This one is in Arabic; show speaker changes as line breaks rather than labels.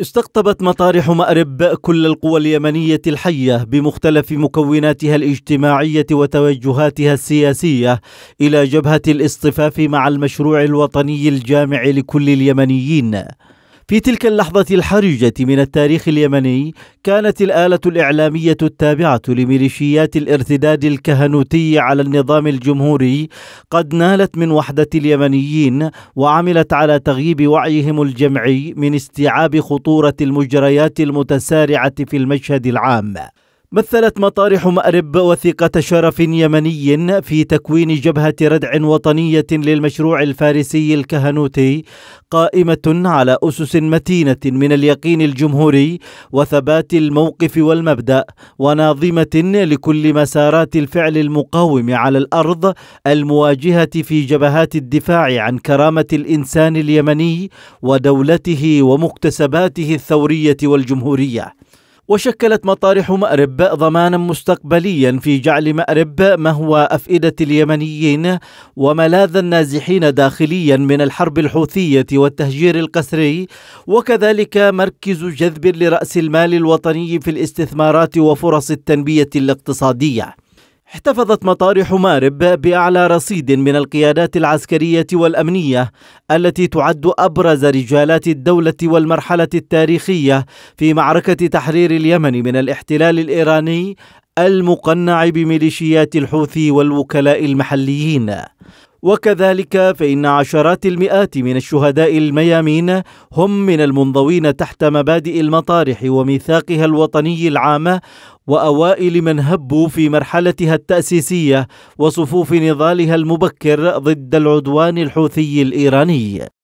استقطبت مطارح مأرب كل القوى اليمنية الحية بمختلف مكوناتها الاجتماعية وتوجهاتها السياسية إلى جبهة الاصطفاف مع المشروع الوطني الجامع لكل اليمنيين في تلك اللحظة الحرجة من التاريخ اليمني كانت الآلة الإعلامية التابعة لميليشيات الارتداد الكهنوتي على النظام الجمهوري قد نالت من وحدة اليمنيين وعملت على تغييب وعيهم الجمعي من استيعاب خطورة المجريات المتسارعة في المشهد العام مثلت مطارح مأرب وثيقة شرف يمني في تكوين جبهة ردع وطنية للمشروع الفارسي الكهنوتي قائمة على أسس متينة من اليقين الجمهوري وثبات الموقف والمبدأ وناظمة لكل مسارات الفعل المقاوم على الأرض المواجهة في جبهات الدفاع عن كرامة الإنسان اليمني ودولته ومكتسباته الثورية والجمهورية وشكلت مطارح مأرب ضمانا مستقبليا في جعل مأرب مهوى أفئدة اليمنيين وملاذ النازحين داخليا من الحرب الحوثية والتهجير القسري وكذلك مركز جذب لرأس المال الوطني في الاستثمارات وفرص التنمية الاقتصادية احتفظت مطار حمارب باعلى رصيد من القيادات العسكريه والامنيه التي تعد ابرز رجالات الدوله والمرحله التاريخيه في معركه تحرير اليمن من الاحتلال الايراني المقنع بميليشيات الحوثي والوكلاء المحليين وكذلك فإن عشرات المئات من الشهداء الميامين هم من المنضوين تحت مبادئ المطارح وميثاقها الوطني العام وأوائل من هبوا في مرحلتها التأسيسية وصفوف نضالها المبكر ضد العدوان الحوثي الإيراني